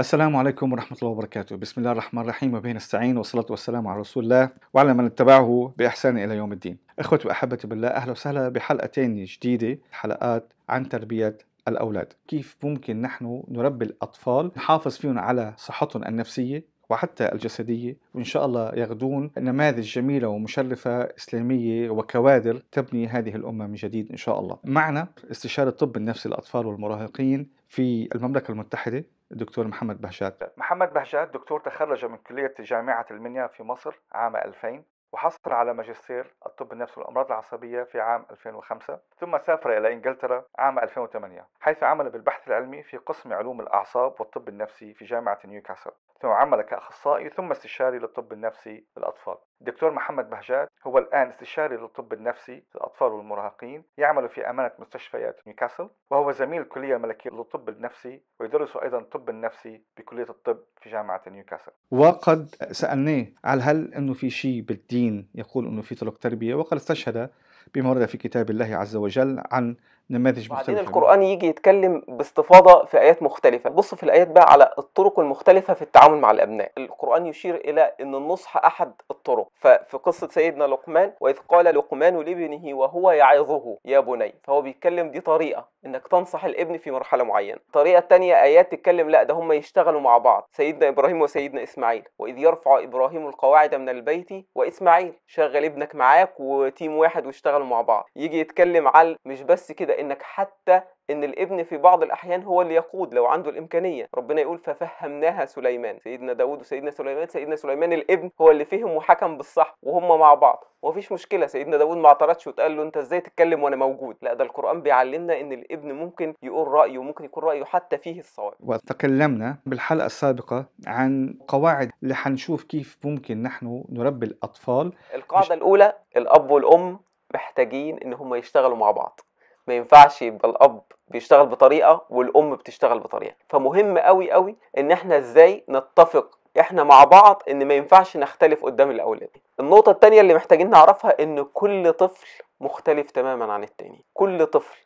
السلام عليكم ورحمة الله وبركاته بسم الله الرحمن الرحيم وبه نستعين والصلاة والسلام على رسول الله وعلى من اتبعه بإحسان إلى يوم الدين أخوتي وأحبتي بالله أهلا وسهلا بحلقتين جديدة حلقات عن تربية الأولاد كيف ممكن نحن نربي الأطفال نحافظ فيهم على صحتهم النفسية وحتى الجسدية وإن شاء الله يغدون نماذج جميلة ومشرفة إسلامية وكوادر تبني هذه الأمة من جديد إن شاء الله معنا استشارة طب النفسي للأطفال والمراهقين في المملكة المتحدة الدكتور محمد بهشات طيب، محمد بهجات دكتور تخرج من كلية جامعة المنيا في مصر عام 2000 وحصل على ماجستير الطب النفسي والامراض العصبيه في عام 2005 ثم سافر الى انجلترا عام 2008 حيث عمل بالبحث العلمي في قسم علوم الاعصاب والطب النفسي في جامعه نيوكاسل ثم عمل كأخصائي ثم استشاري للطب النفسي للأطفال الدكتور محمد بهجات هو الآن استشاري للطب النفسي للأطفال والمراهقين يعمل في أمانة مستشفيات نيوكاسل وهو زميل الكلية الملكية للطب النفسي ويدرس أيضا الطب النفسي بكلية الطب في جامعة نيوكاسل وقد سألناه على هل أنه في شيء بالدين يقول أنه في طرق تربية وقد استشهد بما ورد في كتاب الله عز وجل عن نماذج مختلفة بعدين القرآن يجي يتكلم باستفاضة في آيات مختلفة بص في الآيات بقى على الطرق المختلفة في التعامل مع الأبناء القرآن يشير إلى أن النصح أحد الطرق ففي قصة سيدنا لقمان وإذ قال لقمان لابنه وهو يعظه يا بني فهو بيتكلم دي طريقة أنك تنصح الابن في مرحلة معينة الطريقة الثانية آيات تتكلم لا ده هم يشتغلوا مع بعض سيدنا إبراهيم وسيدنا إسماعيل وإذ يرفع إبراهيم القواعد من البيت وإسماعيل شغل ابنك معاك وتيم واحد واشتغلوا مع بعض يجي يتكلم على مش بس كده انك حتى ان الابن في بعض الاحيان هو اللي يقود لو عنده الامكانيه ربنا يقول ففهمناها سليمان سيدنا داود وسيدنا سليمان سيدنا سليمان الابن هو اللي فهم وحكم بالصح وهم مع بعض ومفيش مشكله سيدنا داود ما اعترضش واتقال له انت ازاي تتكلم وانا موجود لا ده القران بيعلمنا ان الابن ممكن يقول رايه وممكن يكون رايه حتى فيه الصواب وتكلمنا بالحلقه السابقه عن قواعد اللي هنشوف كيف ممكن نحن نربي الاطفال القاعده مش... الاولى الاب والام محتاجين ان هم يشتغلوا مع بعض ما ينفعش يبقى الاب بيشتغل بطريقه والام بتشتغل بطريقه فمهم قوي قوي ان احنا ازاي نتفق احنا مع بعض ان ما ينفعش نختلف قدام الاولاد النقطه الثانيه اللي محتاجين نعرفها ان كل طفل مختلف تماما عن التاني كل طفل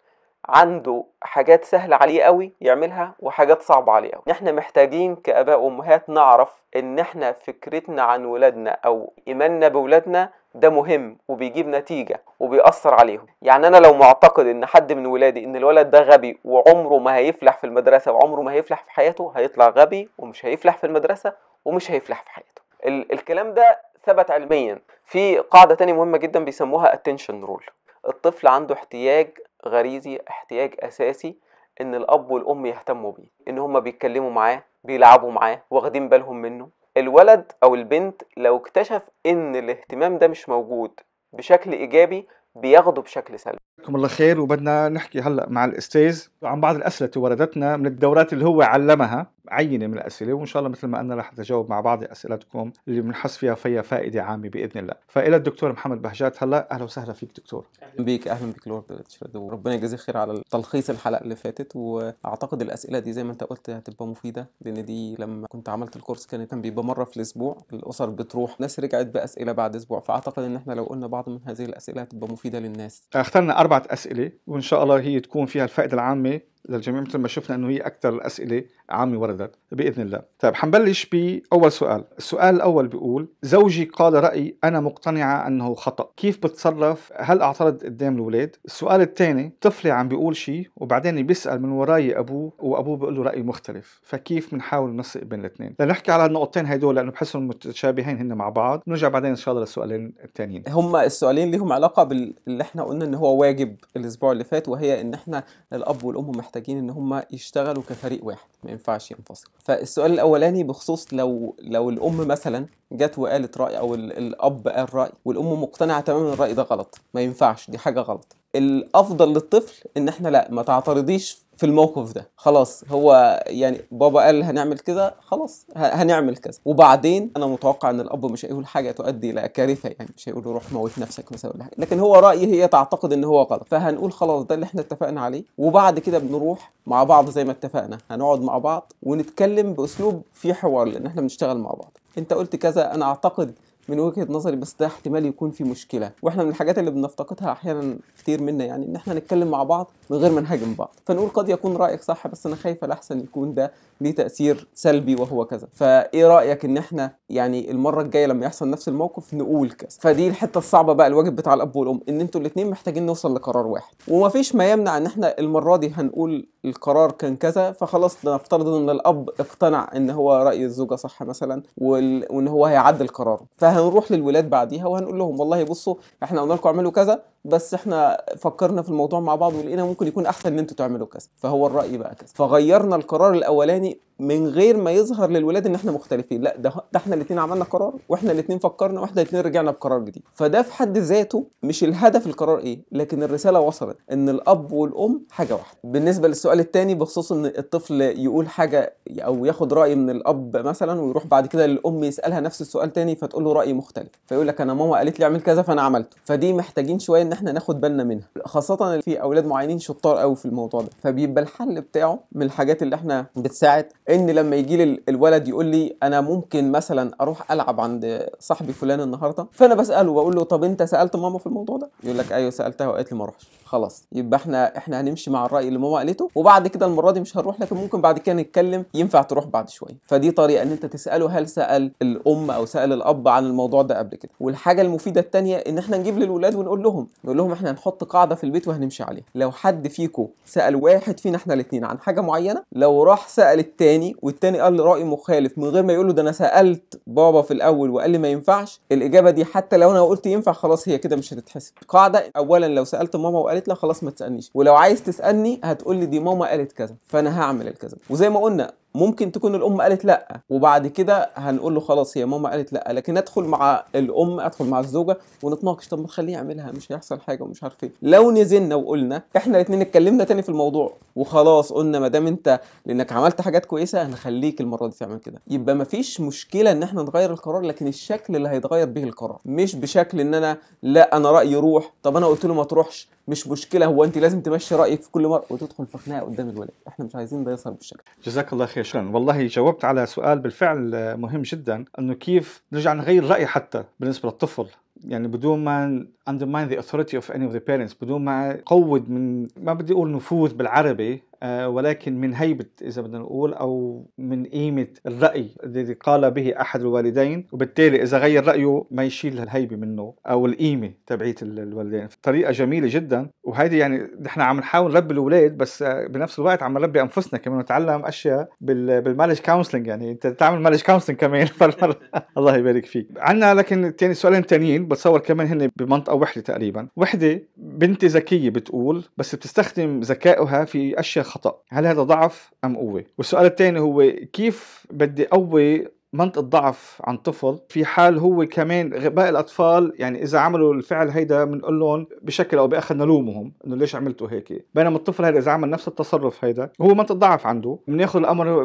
عنده حاجات سهلة عليه قوي يعملها وحاجات صعبة عليه قوي احنا محتاجين كآباء وأمهات نعرف ان احنا فكرتنا عن ولادنا او ايماننا بولادنا ده مهم وبيجيب نتيجة وبيأثر عليهم يعني أنا لو معتقد إن حد من ولادي إن الولد ده غبي وعمره ما هيفلح في المدرسة وعمره ما هيفلح في حياته هيطلع غبي ومش هيفلح في المدرسة ومش هيفلح في حياته ال- الكلام ده ثبت علميا في قاعدة تانية مهمة جدا بيسموها attention rule الطفل عنده احتياج غريزي احتياج اساسي ان الاب والام يهتموا بيه ان هما بيتكلموا معاه بيلعبوا معاه واخدين بالهم منه الولد او البنت لو اكتشف ان الاهتمام ده مش موجود بشكل ايجابي بياخده بشكل سلبي جزاكم الله خير وبدنا نحكي هلا مع الاستاذ عن بعض الاسئله اللي وردتنا من الدورات اللي هو علمها عينة من الأسئلة وإن شاء الله مثل ما قلنا رح نتجاوب مع بعض أسئلتكم اللي بنحس فيها فيها فائدة عامة بإذن الله فإلى الدكتور محمد بهجات هلا أهلا وسهلا فيك دكتور أهلا بيك أهلا بيك لورد تشرد وربنا يجازيك خير على تلخيص الحلقة اللي فاتت وأعتقد الأسئلة دي زي ما أنت قلت هتبقى مفيدة لأن دي لما كنت عملت الكورس كانت كان بيبقى مرة في الأسبوع الأسر بتروح ناس رجعت بأسئلة بعد أسبوع فأعتقد إن إحنا لو قلنا بعض من هذه الأسئلة هتبقى مفيدة للناس اخترنا أربعة أسئلة وإن شاء الله هي تكون فيها الفائدة العامة للجميع مثل ما شفنا انه هي اكثر الاسئله عامه وردت باذن الله طيب حنبلش باول سؤال السؤال الاول بيقول زوجي قال راي انا مقتنعه انه خطا كيف بتصرف هل اعترض قدام الاولاد السؤال الثاني طفلي عم بيقول شيء وبعدين بيسال من وراي ابوه وابوه بيقول له راي مختلف فكيف بنحاول ننسق بين الاثنين لنحكي على النقطتين هدول لانه بحسهم متشابهين هن مع بعض نرجع بعدين ان شاء الله للسؤالين الثانيين هم السؤالين ليهم علاقه باللي احنا قلنا ان هو واجب الاسبوع اللي فات وهي ان احنا الاب والام محتاجين محتاجين ان هم يشتغلوا كفريق واحد ما ينفعش ينفصل فالسؤال الاولاني بخصوص لو لو الام مثلا جت وقالت راي او الاب قال راي والام مقتنعه تماما الراي ده غلط ما ينفعش دي حاجه غلط الافضل للطفل ان احنا لا ما تعترضيش في الموقف ده خلاص هو يعني بابا قال هنعمل كده خلاص هنعمل كذا وبعدين انا متوقع ان الاب مش هيقول حاجه تؤدي الى كارثه يعني مش هيقول روح موت نفسك مثلا ولا حاجه لكن هو رايي هي تعتقد ان هو غلط فهنقول خلاص ده اللي احنا اتفقنا عليه وبعد كده بنروح مع بعض زي ما اتفقنا هنقعد مع بعض ونتكلم باسلوب فيه حوار لان احنا بنشتغل مع بعض انت قلت كذا انا اعتقد من وجهه نظري بس ده احتمال يكون في مشكله واحنا من الحاجات اللي بنفتقدها احيانا كتير منا يعني ان احنا نتكلم مع بعض من غير ما نهاجم بعض فنقول قد يكون رايك صح بس انا خايفه الاحسن يكون ده ليه تاثير سلبي وهو كذا فايه رايك ان احنا يعني المره الجايه لما يحصل نفس الموقف نقول كذا فدي الحته الصعبه بقى الواجب بتاع الاب والام ان انتوا الاثنين محتاجين نوصل لقرار واحد ومفيش ما يمنع ان احنا المره دي هنقول القرار كان كذا فخلاص نفترض ان الاب اقتنع ان هو راي الزوجه صح مثلا وان هو هيعدل قراره هنروح للولاد بعديها وهنقول لهم والله بصوا احنا قلنا لكم اعملوا كذا بس احنا فكرنا في الموضوع مع بعض ولقينا ممكن يكون احسن ان انتوا تعملوا كذا فهو الراي بقى كذا فغيرنا القرار الاولاني من غير ما يظهر للولاد ان احنا مختلفين لا ده, ده احنا الاثنين عملنا قرار واحنا الاثنين فكرنا واحنا الاثنين رجعنا بقرار جديد فده في حد ذاته مش الهدف القرار ايه لكن الرساله وصلت ان الاب والام حاجه واحده بالنسبه للسؤال الثاني بخصوص ان الطفل يقول حاجه او ياخد راي من الاب مثلا ويروح بعد كده للام يسالها نفس السؤال تاني فتقول له راي مختلف فيقول لك انا ماما قالت لي اعمل كذا فانا عملته فدي محتاجين شويه ان احنا ناخد بالنا منها خاصه في اولاد معينين شطار قوي في الموضوع ده فبيبقى الحل بتاعه من الحاجات اللي احنا بتساعد ان لما يجي لي الولد يقول لي انا ممكن مثلا اروح العب عند صاحبي فلان النهارده فانا بساله وبقول له طب انت سالت ماما في الموضوع ده يقول لك ايوه سالتها وقالت لي ما اروحش خلاص يبقى احنا احنا هنمشي مع الراي اللي ماما قالته وبعد كده المره دي مش هنروح لكن ممكن بعد كده نتكلم ينفع تروح بعد شويه فدي طريقه ان انت تساله هل سال الام او سال الاب عن الموضوع ده قبل كده والحاجه المفيده الثانيه ان احنا نجيب للولاد ونقول لهم نقول لهم احنا هنحط قاعده في البيت وهنمشي عليها لو حد فيكم سال واحد فينا احنا الاثنين عن حاجه معينه لو راح سال التاني والتاني قال لي راي مخالف من غير ما يقول له ده انا سالت بابا في الاول وقال لي ما ينفعش الاجابه دي حتى لو انا قلت ينفع خلاص هي كده مش هتتحسب قاعده اولا لو سالت ماما وقالت لها خلاص ما تسالنيش ولو عايز تسالني هتقول لي دي ماما قالت كذا فانا هعمل الكذا وزي ما قلنا ممكن تكون الام قالت لا وبعد كده هنقول له خلاص هي ماما قالت لا لكن ادخل مع الام ادخل مع الزوجه ونتناقش طب ما تخليه يعملها مش هيحصل حاجه ومش عارف ايه لو نزلنا وقلنا احنا الاثنين اتكلمنا تاني في الموضوع وخلاص قلنا ما دام انت لانك عملت حاجات كويسه هنخليك المره دي تعمل كده يبقى ما فيش مشكله ان احنا نغير القرار لكن الشكل اللي هيتغير به القرار مش بشكل ان انا لا انا رايي روح طب انا قلت له ما تروحش مش مشكله هو انت لازم تمشي رايك في كل مره وتدخل في خناقه قدام الولاد احنا مش عايزين ده يظهر بالشكل جزاك الله خير شلون والله جاوبت على سؤال بالفعل آه، مهم جدا انه كيف نرجع نغير راي حتى بالنسبه للطفل يعني بدون ما undermine the authority of any of the parents بدون ما قود من ما بدي اقول نفوذ بالعربي آه، ولكن من هيبة إذا بدنا نقول أو من قيمة الرأي الذي قال به أحد الوالدين وبالتالي إذا غير رأيه ما يشيل الهيبة منه أو القيمة تبعية الوالدين طريقة جميلة جدا وهيدي يعني نحن عم نحاول نربي الأولاد بس آه، بنفس الوقت عم نربي أنفسنا كمان نتعلم أشياء بالمالج كونسلنج يعني أنت تعمل مالج كونسلنج كمان الله يبارك فيك عندنا لكن تاني سؤالين تانيين بتصور كمان هن بمنطقة وحدة تقريبا وحدة بنتي ذكية بتقول بس بتستخدم ذكائها في أشياء خطا هل هذا ضعف ام قوه والسؤال الثاني هو كيف بدي اقوي منطقة ضعف عن طفل في حال هو كمان باقي الأطفال يعني إذا عملوا الفعل هيدا بنقول لهم بشكل أو بآخر نلومهم إنه ليش عملتوا هيك بينما الطفل هيدا إذا عمل نفس التصرف هيدا هو منطقة ضعف عنده بناخذ الأمر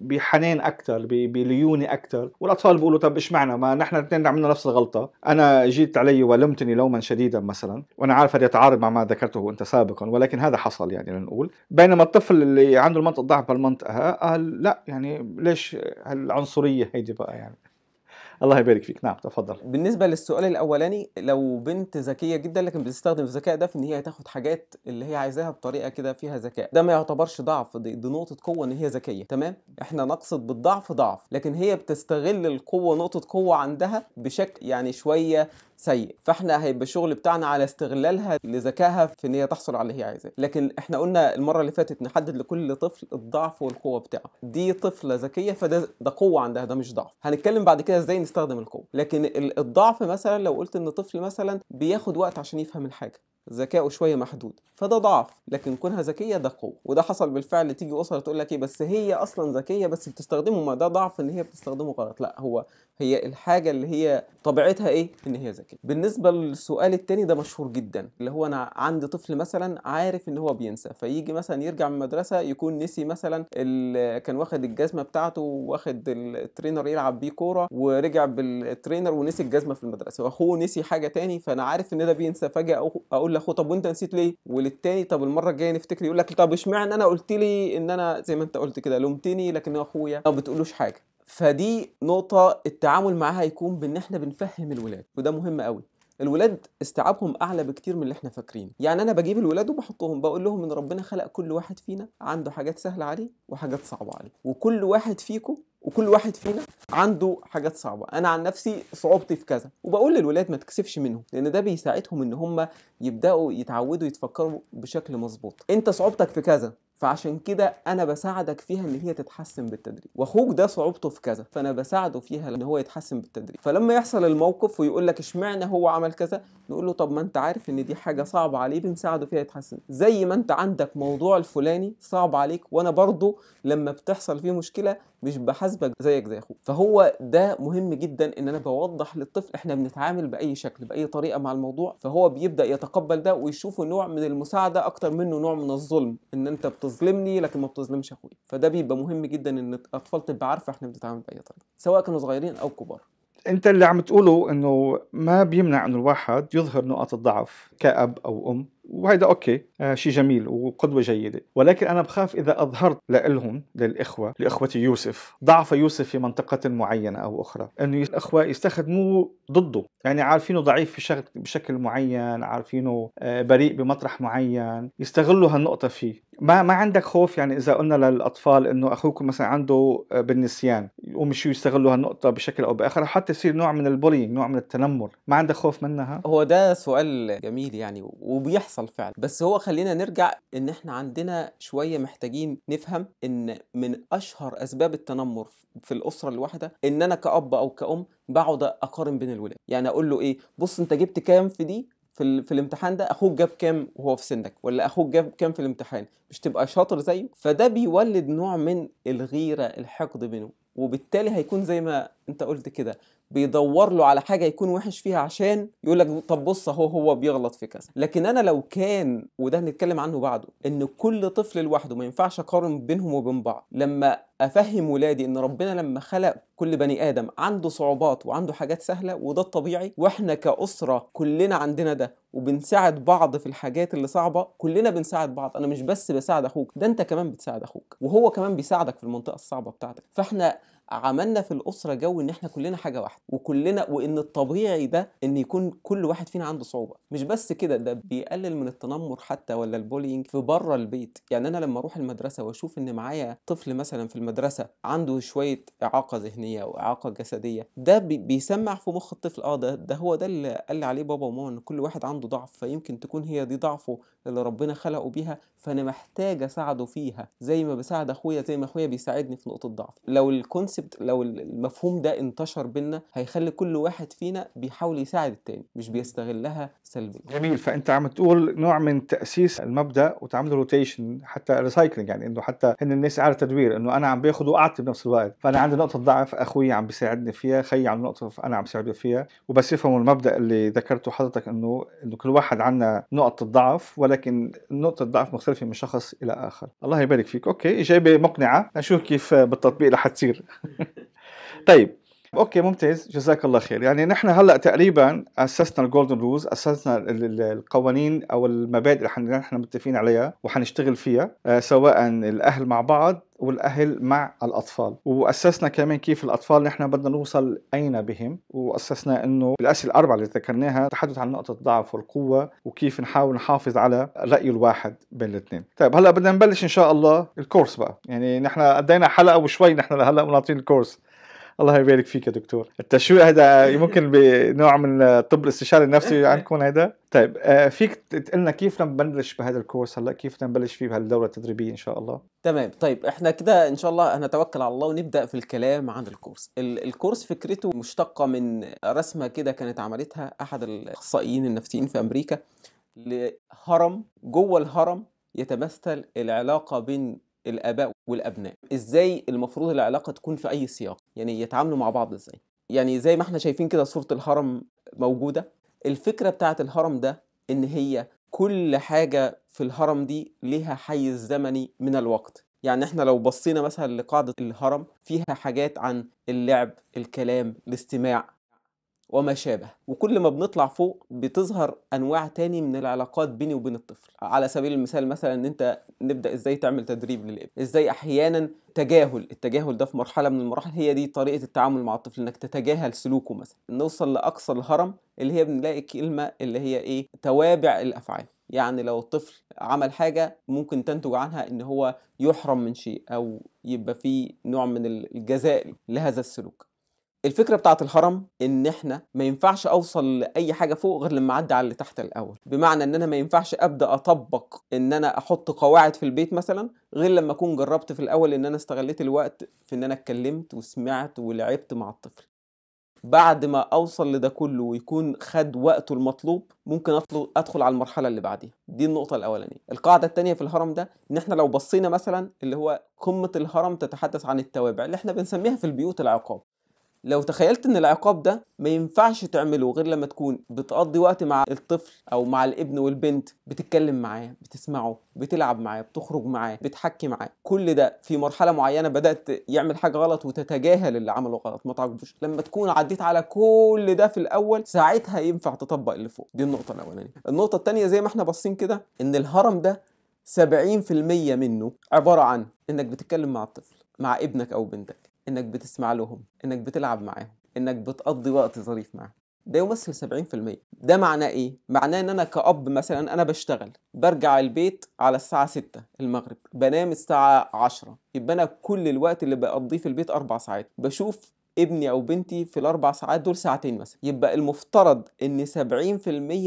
بحنان أكثر بليونة أكثر والأطفال بيقولوا طب إيش معنى ما نحن الاثنين عملنا نفس الغلطة أنا جيت علي ولمتني لوما شديدا مثلا وأنا عارف هذا يتعارض مع ما ذكرته أنت سابقا ولكن هذا حصل يعني لنقول بينما الطفل اللي عنده المنطقة ضعف بالمنطقة قال لا يعني ليش هالعنصرية العنصريه هيدي بقى يعني الله يبارك فيك نعم تفضل بالنسبه للسؤال الاولاني لو بنت ذكيه جدا لكن بتستخدم الذكاء ده في ان هي تاخد حاجات اللي هي عايزاها بطريقه كده فيها ذكاء ده ما يعتبرش ضعف دي, دي نقطه قوه ان هي ذكيه تمام احنا نقصد بالضعف ضعف لكن هي بتستغل القوه نقطه قوه عندها بشكل يعني شويه سيء فاحنا هيبقى الشغل بتاعنا على استغلالها لذكائها في ان هي تحصل على اللي هي عايزاه لكن احنا قلنا المره اللي فاتت نحدد لكل طفل الضعف والقوه بتاعه دي طفله ذكيه فده ده قوه عندها ده مش ضعف هنتكلم بعد كده ازاي نستخدم القوه لكن الضعف مثلا لو قلت ان طفل مثلا بياخد وقت عشان يفهم الحاجه ذكائه شويه محدود فده ضعف لكن كونها ذكيه ده قوه وده حصل بالفعل تيجي اسره تقول لك ايه بس هي اصلا ذكيه بس بتستخدمه ما ده ضعف ان هي بتستخدمه غلط لا هو هي الحاجه اللي هي طبيعتها ايه ان هي ذكيه بالنسبه للسؤال التاني ده مشهور جدا اللي هو انا عندي طفل مثلا عارف ان هو بينسى فيجي مثلا يرجع من المدرسه يكون نسي مثلا كان واخد الجزمه بتاعته واخد الترينر يلعب بيه كوره ورجع بالترينر ونسي الجزمه في المدرسه واخوه نسي حاجه تاني فانا عارف ان ده بينسى فجاه اقول لاخوه طب وانت نسيت ليه وللتاني طب المره الجايه نفتكر يقول لك طب اشمعنى انا قلت لي ان انا زي ما انت قلت كده لومتني لكن اخويا ما بتقولوش حاجه فدي نقطة التعامل معاها يكون بإن إحنا بنفهم الولاد وده مهم قوي الولاد استيعابهم اعلى بكتير من اللي احنا فاكرين يعني انا بجيب الولاد وبحطهم بقول لهم ان ربنا خلق كل واحد فينا عنده حاجات سهله عليه وحاجات صعبه عليه وكل واحد فيكم وكل واحد فينا عنده حاجات صعبه انا عن نفسي صعوبتي في كذا وبقول للولاد ما تكسفش منهم لان ده بيساعدهم ان هم يبداوا يتعودوا يتفكروا بشكل مظبوط انت صعوبتك في كذا فعشان كده انا بساعدك فيها ان هي تتحسن بالتدريج واخوك ده صعوبته في كذا فانا بساعده فيها ان هو يتحسن بالتدريج فلما يحصل الموقف ويقول لك اشمعنى هو عمل كذا نقول له طب ما انت عارف ان دي حاجه صعبه عليه بنساعده فيها يتحسن زي ما انت عندك موضوع الفلاني صعب عليك وانا برضه لما بتحصل فيه مشكله مش بحاسبك زيك زي اخوك فهو ده مهم جدا ان انا بوضح للطفل احنا بنتعامل باي شكل باي طريقه مع الموضوع فهو بيبدا يتقبل ده ويشوفه نوع من المساعده اكتر منه نوع من الظلم ان انت بت بتظلمني لكن ما بتظلمش اخويا فده بيبقى مهم جدا ان الاطفال تبقى عارفه احنا بنتعامل باي طريقه سواء كانوا صغيرين او كبار انت اللي عم تقوله انه ما بيمنع انه الواحد يظهر نقط الضعف كاب او ام وهيدا اوكي آه شيء جميل وقدوه جيده ولكن انا بخاف اذا اظهرت لهم للاخوه لاخوتي يوسف ضعف يوسف في منطقه معينه او اخرى انه الاخوه يستخدموه ضده يعني عارفينه ضعيف في بشكل معين عارفينه آه بريء بمطرح معين يستغلوا هالنقطه فيه ما ما عندك خوف يعني اذا قلنا للاطفال انه اخوكم مثلا عنده آه، بالنسيان يقوم شو يستغلوا هالنقطه بشكل او باخر حتى يصير نوع من البولينج نوع من التنمر ما عندك خوف منها هو ده سؤال جميل يعني وبيحصل فعلا بس هو خلينا نرجع ان احنا عندنا شويه محتاجين نفهم ان من اشهر اسباب التنمر في الاسره الواحده ان انا كاب او كأم بقعد اقارن بين الولاد يعني اقول له ايه بص انت جبت كام في دي في, في الامتحان ده اخوك جاب كام وهو في سنك ولا اخوك جاب كام في الامتحان مش تبقى شاطر زيه فده بيولد نوع من الغيره الحقد بينه وبالتالي هيكون زي ما انت قلت كده بيدور له على حاجه يكون وحش فيها عشان يقول لك طب بص اهو هو بيغلط في كذا لكن انا لو كان وده هنتكلم عنه بعده ان كل طفل لوحده ما ينفعش اقارن بينهم وبين بعض لما افهم ولادي ان ربنا لما خلق كل بني ادم عنده صعوبات وعنده حاجات سهله وده الطبيعي واحنا كاسره كلنا عندنا ده وبنساعد بعض في الحاجات اللي صعبه كلنا بنساعد بعض انا مش بس بساعد اخوك ده انت كمان بتساعد اخوك وهو كمان بيساعدك في المنطقه الصعبه بتاعتك فاحنا عملنا في الاسره جو ان احنا كلنا حاجه واحده وكلنا وان الطبيعي ده ان يكون كل واحد فينا عنده صعوبه مش بس كده ده بيقلل من التنمر حتى ولا البولينج في بره البيت يعني انا لما اروح المدرسه واشوف ان معايا طفل مثلا في المدرسه عنده شويه اعاقه ذهنيه او اعاقه جسديه ده بيسمع في مخ الطفل اه ده ده هو ده اللي قال عليه بابا وماما ان كل واحد عنده ضعف فيمكن تكون هي دي ضعفه اللي ربنا خلقه بيها فانا محتاج اساعده فيها زي ما بساعد اخويا زي ما اخويا بيساعدني في نقطه ضعف لو الكونس الكونسبت لو المفهوم ده انتشر بينا هيخلي كل واحد فينا بيحاول يساعد التاني مش بيستغلها سلبي جميل فانت عم تقول نوع من تاسيس المبدا وتعمل روتيشن حتى ريسايكلينج يعني انه حتى ان الناس على تدوير انه انا عم باخذ واعطي بنفس الوقت فانا عندي نقطه ضعف اخوي عم بيساعدني فيها خيي عم نقطه انا عم ساعده فيها وبس يفهموا المبدا اللي ذكرته حضرتك انه انه كل واحد عندنا نقطه ضعف ولكن نقطه الضعف مختلفه من شخص الى اخر الله يبارك فيك اوكي اجابه مقنعه نشوف كيف بالتطبيق رح تصير tá aí. اوكي ممتاز جزاك الله خير يعني نحن هلا تقريبا اسسنا الجولدن رولز اسسنا القوانين او المبادئ اللي نحن متفقين عليها وحنشتغل فيها آه، سواء الاهل مع بعض والاهل مع الاطفال واسسنا كمان كيف الاطفال نحن بدنا نوصل اين بهم واسسنا انه الاسئله الاربعه اللي ذكرناها تحدث عن نقطه الضعف والقوه وكيف نحاول نحافظ على الراي الواحد بين الاثنين طيب هلا بدنا نبلش ان شاء الله الكورس بقى يعني نحن قدينا حلقه وشوي نحن هلا ونعطي الكورس الله يبارك فيك يا دكتور التشويق هذا ممكن بنوع من الطب الاستشاري النفسي إيه. عندكم هذا طيب آه، فيك تقلنا كيف نبلش بهذا الكورس هلا كيف نبلش فيه بهالدوره التدريبيه ان شاء الله تمام طيب احنا كده ان شاء الله هنتوكل على الله ونبدا في الكلام عن الكورس الكورس فكرته مشتقه من رسمه كده كانت عملتها احد الاخصائيين النفسيين في امريكا لهرم جوه الهرم يتمثل العلاقه بين الاباء والابناء ازاي المفروض العلاقه تكون في اي سياق يعني يتعاملوا مع بعض ازاي يعني زي ما احنا شايفين كده صوره الهرم موجوده الفكره بتاعه الهرم ده ان هي كل حاجه في الهرم دي ليها حيز زمني من الوقت يعني احنا لو بصينا مثلا لقاعده الهرم فيها حاجات عن اللعب الكلام الاستماع وما شابه وكل ما بنطلع فوق بتظهر انواع تاني من العلاقات بيني وبين الطفل على سبيل المثال مثلا ان انت نبدا ازاي تعمل تدريب للابن ازاي احيانا تجاهل التجاهل ده في مرحله من المراحل هي دي طريقه التعامل مع الطفل انك تتجاهل سلوكه مثلا نوصل لاقصى الهرم اللي هي بنلاقي كلمه اللي هي ايه توابع الافعال يعني لو الطفل عمل حاجه ممكن تنتج عنها ان هو يحرم من شيء او يبقى فيه نوع من الجزاء لهذا السلوك الفكره بتاعه الهرم ان احنا ما ينفعش اوصل لاي حاجه فوق غير لما اعدي على اللي تحت الاول بمعنى ان انا ما ينفعش ابدا اطبق ان انا احط قواعد في البيت مثلا غير لما اكون جربت في الاول ان انا استغليت الوقت في ان انا اتكلمت وسمعت ولعبت مع الطفل بعد ما اوصل لده كله ويكون خد وقته المطلوب ممكن ادخل على المرحله اللي بعديها دي النقطه الاولانيه القاعده الثانيه في الهرم ده ان احنا لو بصينا مثلا اللي هو قمه الهرم تتحدث عن التوابع اللي احنا بنسميها في البيوت العقاب لو تخيلت ان العقاب ده ما ينفعش تعمله غير لما تكون بتقضي وقت مع الطفل او مع الابن والبنت بتتكلم معاه بتسمعه بتلعب معاه بتخرج معاه بتحكي معاه كل ده في مرحله معينه بدات يعمل حاجه غلط وتتجاهل اللي عمله غلط ما تعجبوش لما تكون عديت على كل ده في الاول ساعتها ينفع تطبق اللي فوق دي النقطه الاولانيه النقطه الثانيه زي ما احنا باصين كده ان الهرم ده 70% منه عباره عن انك بتتكلم مع الطفل مع ابنك او بنتك انك بتسمع لهم انك بتلعب معاهم انك بتقضي وقت ظريف معاهم ده يمثل 70% ده معناه ايه معناه ان انا كأب مثلا انا بشتغل برجع البيت على الساعة 6 المغرب بنام الساعة 10 يبقى انا كل الوقت اللي بقضيه في البيت اربع ساعات بشوف ابني او بنتي في الاربع ساعات دول ساعتين مثلا يبقى المفترض ان 70%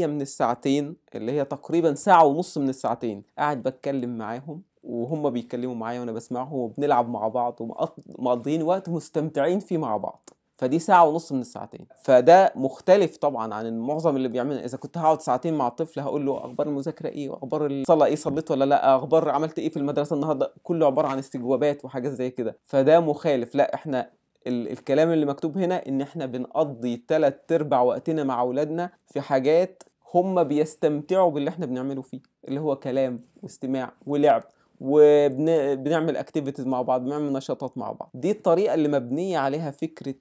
من الساعتين اللي هي تقريبا ساعه ونص من الساعتين قاعد بتكلم معاهم وهم بيتكلموا معايا وانا بسمعهم وبنلعب مع بعض ومقضيين وقت مستمتعين فيه مع بعض فدي ساعة ونص من الساعتين فده مختلف طبعا عن معظم اللي بيعمل إذا كنت هقعد ساعتين مع الطفل هقول له أخبار المذاكرة إيه وأخبار الصلاة إيه صليت ولا لأ أخبار عملت إيه في المدرسة النهاردة كله عبارة عن استجوابات وحاجات زي كده فده مخالف لا إحنا ال- الكلام اللي مكتوب هنا إن إحنا بنقضي تلات أرباع وقتنا مع أولادنا في حاجات هم بيستمتعوا باللي إحنا بنعمله فيه اللي هو كلام واستماع ولعب وبنعمل اكتيفيتيز مع بعض بنعمل نشاطات مع بعض دي الطريقه اللي مبنيه عليها فكره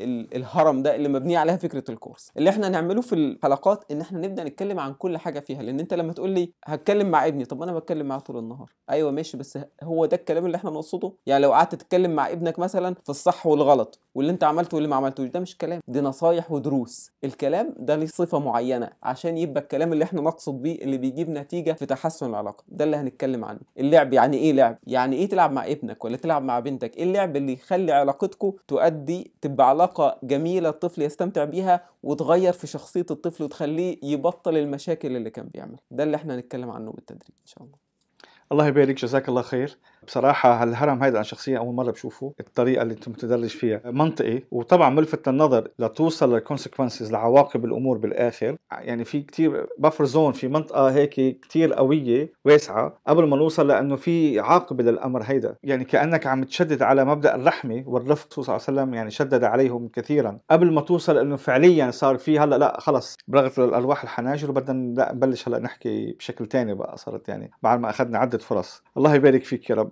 الهرم ده اللي مبنيه عليها فكره الكورس اللي احنا نعمله في الحلقات ان احنا نبدا نتكلم عن كل حاجه فيها لان انت لما تقول لي هتكلم مع ابني طب انا بتكلم معاه طول النهار ايوه ماشي بس هو ده الكلام اللي احنا نقصده يعني لو قعدت تتكلم مع ابنك مثلا في الصح والغلط واللي انت عملته واللي ما عملتوش ده مش كلام دي نصايح ودروس الكلام ده ليه صفه معينه عشان يبقى الكلام اللي احنا نقصد بيه اللي بيجيب نتيجه في تحسن العلاقه ده اللي هنتكلم عنه اللعب يعني ايه لعب يعني ايه تلعب مع ابنك ولا تلعب مع بنتك ايه اللعب اللي يخلي علاقتكم تؤدي تبقى علاقة جميلة الطفل يستمتع بيها وتغير في شخصية الطفل وتخليه يبطل المشاكل اللي كان بيعمل ده اللي احنا هنتكلم عنه بالتدريج إن شاء الله الله يبارك جزاك الله خير بصراحه هالهرم هيدا انا شخصيا اول مره بشوفه الطريقه اللي متدرج فيها منطقي وطبعا ملفت للنظر لتوصل للكونسيكونسز لعواقب الامور بالاخر يعني في كثير بفر زون في منطقه هيك كثير قويه واسعه قبل ما نوصل لانه في عاقبه للامر هيدا يعني كانك عم تشدد على مبدا الرحمه والرفق صلى الله عليه وسلم يعني شدد عليهم كثيرا قبل ما توصل انه فعليا صار في هلا لا خلص برغت الارواح الحناجر وبدنا نبلش هلا نحكي بشكل ثاني بقى صارت يعني بعد ما اخذنا عده فرص الله يبارك فيك يا رب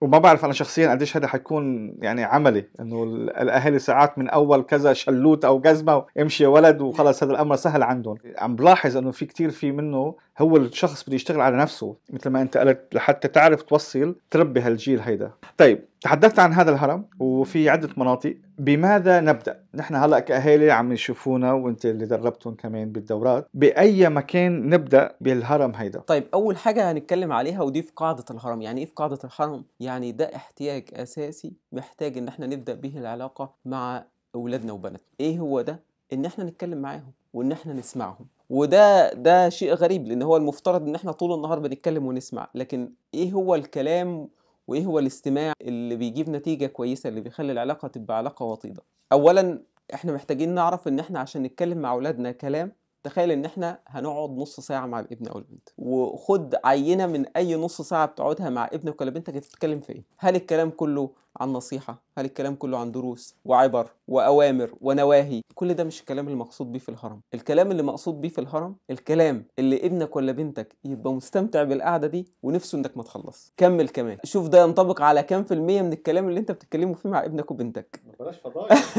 وما بعرف انا شخصيا قديش هذا حيكون يعني عملي انه الاهالي ساعات من اول كذا شلوت او جزمه امشي يا ولد وخلص هذا الامر سهل عندهم عم بلاحظ انه في كتير في منه هو الشخص بده يشتغل على نفسه مثل ما انت قلت لحتى تعرف توصل تربي هالجيل هيدا طيب تحدثت عن هذا الهرم وفي عدة مناطق بماذا نبدأ؟ نحن هلأ كأهالي عم يشوفونا وانت اللي دربتهم كمان بالدورات بأي مكان نبدأ بالهرم هيدا؟ طيب أول حاجة هنتكلم عليها ودي في قاعدة الهرم يعني إيه في قاعدة الهرم؟ يعني يعني ده احتياج اساسي محتاج ان احنا نبدا به العلاقه مع اولادنا وبناتنا ايه هو ده ان احنا نتكلم معاهم وان احنا نسمعهم وده ده شيء غريب لان هو المفترض ان احنا طول النهار بنتكلم ونسمع لكن ايه هو الكلام وايه هو الاستماع اللي بيجيب نتيجه كويسه اللي بيخلي العلاقه تبقى علاقه وطيده اولا احنا محتاجين نعرف ان احنا عشان نتكلم مع اولادنا كلام تخيل ان احنا هنقعد نص ساعه مع الابن او البنت وخد عينه من اي نص ساعه بتقعدها مع ابنك ولا بنتك هتتكلم في ايه هل الكلام كله عن نصيحه هل الكلام كله عن دروس وعبر واوامر ونواهي كل ده مش الكلام المقصود بيه في الهرم الكلام اللي مقصود بيه في الهرم الكلام اللي ابنك ولا بنتك يبقى مستمتع بالقعده دي ونفسه انك ما تخلص كمل كمان شوف ده ينطبق على كام في الميه من الكلام اللي انت بتتكلمه فيه مع ابنك وبنتك بلاش فضايح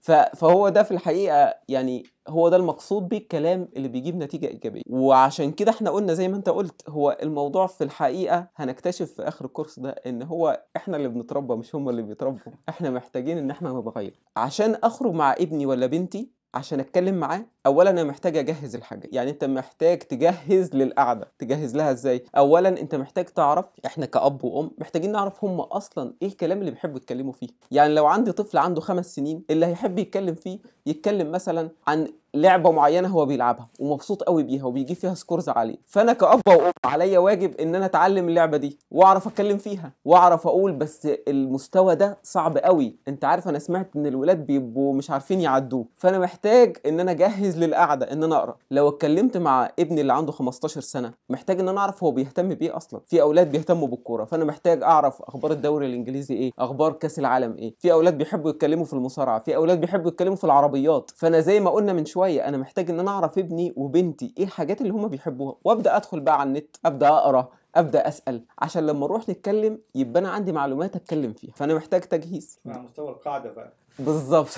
فهو ده في الحقيقه يعني هو ده المقصود بالكلام اللي بيجيب نتيجة إيجابية وعشان كده احنا قلنا زي ما انت قلت هو الموضوع في الحقيقة هنكتشف في آخر الكورس ده إن هو احنا اللي بنتربى مش هم اللي بيتربوا احنا محتاجين إن احنا نتغير عشان أخرج مع ابني ولا بنتي عشان اتكلم معاه اولا انا محتاج اجهز الحاجه يعني انت محتاج تجهز للقعده تجهز لها ازاي اولا انت محتاج تعرف احنا كاب وام محتاجين نعرف هم اصلا ايه الكلام اللي بيحبوا يتكلموا فيه يعني لو عندي طفل عنده خمس سنين اللي هيحب يتكلم فيه يتكلم مثلا عن لعبه معينه هو بيلعبها ومبسوط قوي بيها وبيجيب فيها سكورز عاليه فانا كأب وأم عليا واجب ان انا اتعلم اللعبه دي واعرف اتكلم فيها واعرف اقول بس المستوى ده صعب قوي انت عارف انا سمعت ان الولاد بيبقوا مش عارفين يعدوه فانا محتاج ان انا اجهز للقعده ان انا اقرا لو اتكلمت مع ابني اللي عنده 15 سنه محتاج ان انا اعرف هو بيهتم بايه اصلا في اولاد بيهتموا بالكوره فانا محتاج اعرف اخبار الدوري الانجليزي ايه اخبار كاس العالم ايه في اولاد بيحبوا يتكلموا في المصارعه في اولاد بيحبوا يتكلموا في العربية العربيات فانا زي ما قلنا من شويه انا محتاج ان انا اعرف ابني وبنتي ايه الحاجات اللي هما بيحبوها وابدا ادخل بقى على النت ابدا اقرا ابدا اسال عشان لما نروح نتكلم يبقى انا عندي معلومات اتكلم فيها فانا محتاج تجهيز مع مستوى القاعده بقى بالظبط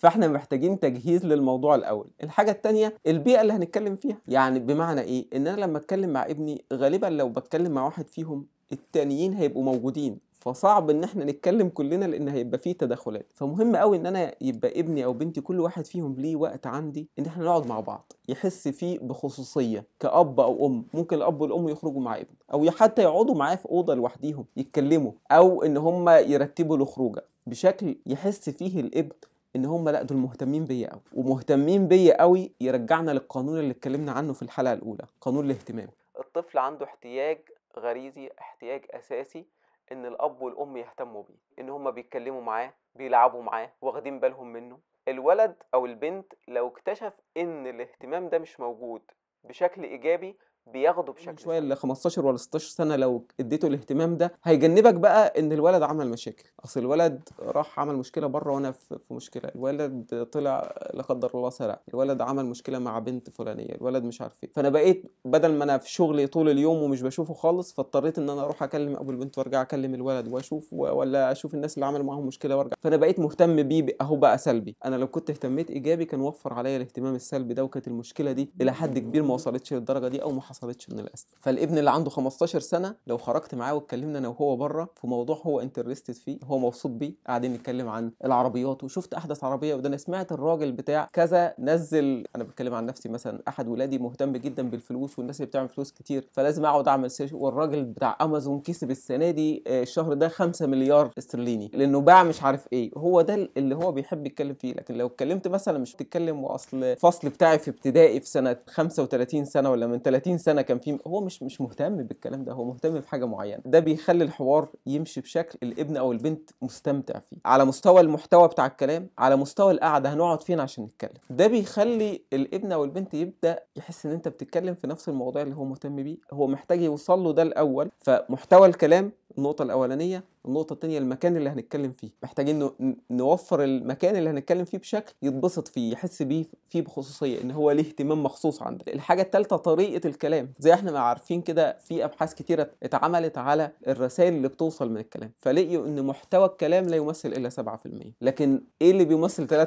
فاحنا محتاجين تجهيز للموضوع الاول الحاجه الثانيه البيئه اللي هنتكلم فيها يعني بمعنى ايه ان انا لما اتكلم مع ابني غالبا لو بتكلم مع واحد فيهم التانيين هيبقوا موجودين فصعب ان احنا نتكلم كلنا لان هيبقى فيه تدخلات فمهم قوي ان انا يبقى ابني او بنتي كل واحد فيهم ليه وقت عندي ان احنا نقعد مع بعض يحس فيه بخصوصيه كاب او ام ممكن الاب والام يخرجوا مع ابن او حتى يقعدوا معاه في اوضه لوحديهم يتكلموا او ان هم يرتبوا له خروجه بشكل يحس فيه الابن ان هم لا دول مهتمين بيا قوي ومهتمين بيا قوي يرجعنا للقانون اللي اتكلمنا عنه في الحلقه الاولى قانون الاهتمام الطفل عنده احتياج غريزي احتياج اساسي ان الاب والام يهتموا بيه ان هما بيتكلموا معاه بيلعبوا معاه واخدين بالهم منه الولد او البنت لو اكتشف ان الاهتمام ده مش موجود بشكل ايجابي بياخده بشكل شويه ل 15 ولا 16 سنه لو اديته الاهتمام ده هيجنبك بقى ان الولد عمل مشاكل اصل الولد راح عمل مشكله بره وانا في مشكله الولد طلع لا قدر الله سرق الولد عمل مشكله مع بنت فلانيه الولد مش عارف ايه فانا بقيت بدل ما انا في شغلي طول اليوم ومش بشوفه خالص فاضطريت ان انا اروح اكلم ابو البنت وارجع اكلم الولد واشوف ولا اشوف الناس اللي عملوا معاهم مشكله وارجع فانا بقيت مهتم بيه اهو بقى سلبي انا لو كنت اهتميت ايجابي كان وفر عليا الاهتمام السلبي ده وكانت المشكله دي الى حد كبير ما وصلتش للدرجه دي او ما حصلتش من الاسف فالابن اللي عنده 15 سنه لو خرجت معاه واتكلمنا انا وهو بره في موضوع هو انترستد فيه هو مبسوط بيه قاعدين نتكلم عن العربيات وشفت احدث عربيه وده انا سمعت الراجل بتاع كذا نزل انا بتكلم عن نفسي مثلا احد ولادي مهتم جدا بالفلوس والناس اللي بتعمل فلوس كتير فلازم اقعد اعمل سيرش والراجل بتاع امازون كسب السنه دي آه، الشهر ده 5 مليار استرليني لانه باع مش عارف ايه هو ده اللي هو بيحب يتكلم فيه لكن لو اتكلمت مثلا مش بتتكلم واصل فصل بتاعي في ابتدائي في سنه 35 سنه ولا من 30 سنه كان في هو مش مش مهتم بالكلام ده هو مهتم بحاجه معينه ده بيخلي الحوار يمشي بشكل الابن او البنت مستمتع فيه على مستوى المحتوى بتاع الكلام على مستوى القعده هنقعد فين عشان نتكلم ده بيخلي الابن او البنت يبدا يحس ان انت بتتكلم في نفس الموضوع اللي هو مهتم بيه هو محتاج يوصل له ده الاول فمحتوى الكلام النقطه الاولانيه النقطة التانية المكان اللي هنتكلم فيه محتاجين نوفر المكان اللي هنتكلم فيه بشكل يتبسط فيه يحس بيه فيه بخصوصية ان هو ليه اهتمام مخصوص عندنا الحاجة التالتة طريقة الكلام زي احنا ما عارفين كده في ابحاث كتيرة اتعملت على الرسائل اللي بتوصل من الكلام فلقيوا ان محتوى الكلام لا يمثل الا 7% لكن ايه اللي بيمثل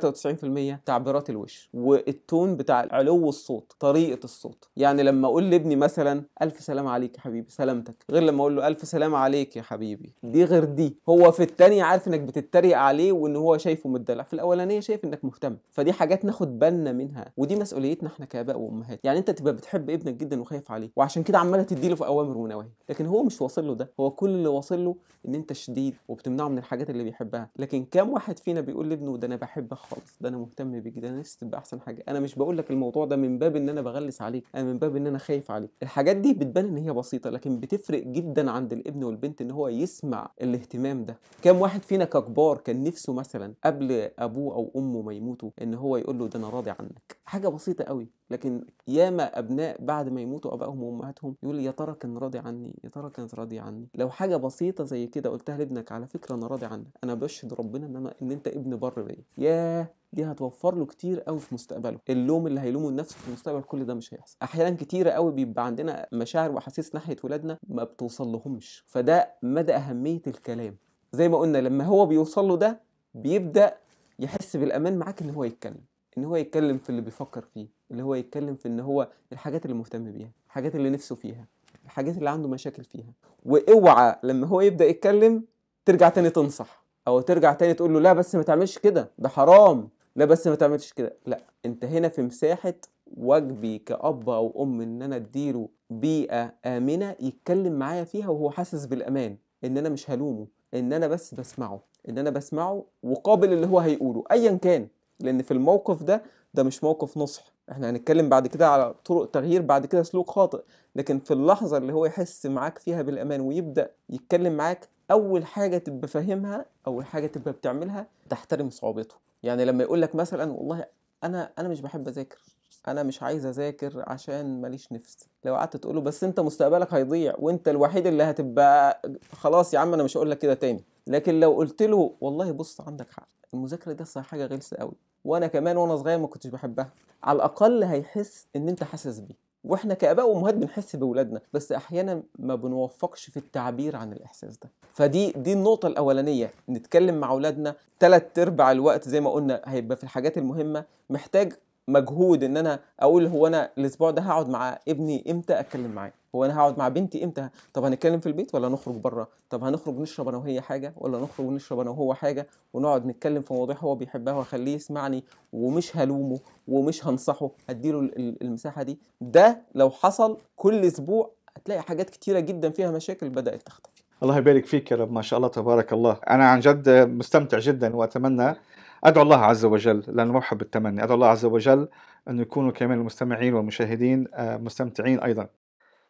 93% تعبيرات الوش والتون بتاع علو الصوت طريقة الصوت يعني لما اقول لابني مثلا الف سلام عليك يا حبيبي سلامتك غير لما اقول له الف سلام عليك يا حبيبي دي غير دي هو في التانية عارف انك بتتريق عليه وان هو شايفه متدلع في الاولانيه شايف انك مهتم فدي حاجات ناخد بالنا منها ودي مسؤوليتنا احنا كاباء وامهات يعني انت تبقى بتحب ابنك جدا وخايف عليه وعشان كده عماله تديله في اوامر ونواهي لكن هو مش واصل له ده هو كل اللي واصل له ان انت شديد وبتمنعه من الحاجات اللي بيحبها لكن كام واحد فينا بيقول لابنه ده انا بحبك خالص ده انا مهتم بيك ده انا نفسي تبقى احسن حاجه انا مش بقول لك الموضوع ده من باب ان انا بغلس عليك انا من باب ان انا خايف عليك الحاجات دي بتبان ان هي بسيطه لكن بتفرق جدا عند الابن والبنت ان هو يسمع اللي الاهتمام ده كام واحد فينا ككبار كان نفسه مثلا قبل ابوه او امه ما يموتوا ان هو يقول له ده انا راضي عنك حاجه بسيطه قوي لكن ياما ابناء بعد ما يموتوا ابائهم وامهاتهم يقول يا ترى كان راضي عني يا ترى كانت راضي عني لو حاجه بسيطه زي كده قلتها لابنك على فكره انا راضي عنك انا بشهد ربنا ان انا ان انت ابن بر ليا ياه دي هتوفر له كتير قوي في مستقبله اللوم اللي هيلومه نفسه في المستقبل كل ده مش هيحصل احيانا كتيره قوي بيبقى عندنا مشاعر واحاسيس ناحيه ولادنا ما بتوصل لهمش فده مدى اهميه الكلام زي ما قلنا لما هو بيوصل له ده بيبدا يحس بالامان معاك ان هو يتكلم ان هو يتكلم في اللي بيفكر فيه اللي هو يتكلم في ان هو الحاجات اللي مهتم بيها الحاجات اللي نفسه فيها الحاجات اللي عنده مشاكل فيها واوعى لما هو يبدا يتكلم ترجع تاني تنصح او ترجع تاني تقول له لا بس ما تعملش كده ده حرام لا بس ما تعملش كده لا انت هنا في مساحه واجبي كأب أو أم إن أنا أديله بيئة آمنة يتكلم معايا فيها وهو حاسس بالأمان إن أنا مش هلومه إن أنا بس بسمعه إن أنا بسمعه وقابل اللي هو هيقوله أيا كان لأن في الموقف ده ده مش موقف نصح إحنا هنتكلم بعد كده على طرق تغيير بعد كده سلوك خاطئ لكن في اللحظة اللي هو يحس معاك فيها بالأمان ويبدأ يتكلم معاك أول حاجة تبقى فاهمها أول حاجة تبقى بتعملها تحترم صعوبته يعني لما يقول لك مثلا والله انا انا مش بحب اذاكر انا مش عايز اذاكر عشان ماليش نفس لو قعدت تقوله بس انت مستقبلك هيضيع وانت الوحيد اللي هتبقى خلاص يا عم انا مش هقول لك كده تاني لكن لو قلت له والله بص عندك حق المذاكره دي صح حاجه غلسه قوي وانا كمان وانا صغير ما كنتش بحبها على الاقل هيحس ان انت حاسس بيه واحنا كاباء وامهات بنحس باولادنا بس احيانا ما بنوفقش في التعبير عن الاحساس ده فدي دي النقطه الاولانيه نتكلم مع اولادنا ثلاث ارباع الوقت زي ما قلنا هيبقى في الحاجات المهمه محتاج مجهود ان انا اقول هو انا الاسبوع ده هقعد مع ابني امتى اتكلم معاه هو انا هقعد مع بنتي امتى طب هنتكلم في البيت ولا نخرج بره طب هنخرج نشرب انا وهي حاجه ولا نخرج نشرب انا وهو حاجه ونقعد نتكلم في مواضيع هو بيحبها وهخليه يسمعني ومش هلومه ومش هنصحه هديله المساحه دي ده لو حصل كل اسبوع هتلاقي حاجات كتيره جدا فيها مشاكل بدات تختفي الله يبارك فيك يا رب ما شاء الله تبارك الله انا عن جد مستمتع جدا واتمنى ادعو الله عز وجل لان مرحب بالتمني ادعو الله عز وجل أن يكونوا كمان المستمعين والمشاهدين آه، مستمتعين أيضا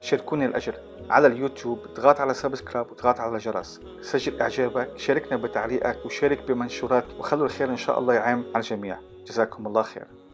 شاركوني الأجر على اليوتيوب اضغط على سبسكرايب واضغط على الجرس سجل إعجابك شاركنا بتعليقك وشارك بمنشورات وخلوا الخير إن شاء الله يعم على الجميع جزاكم الله خير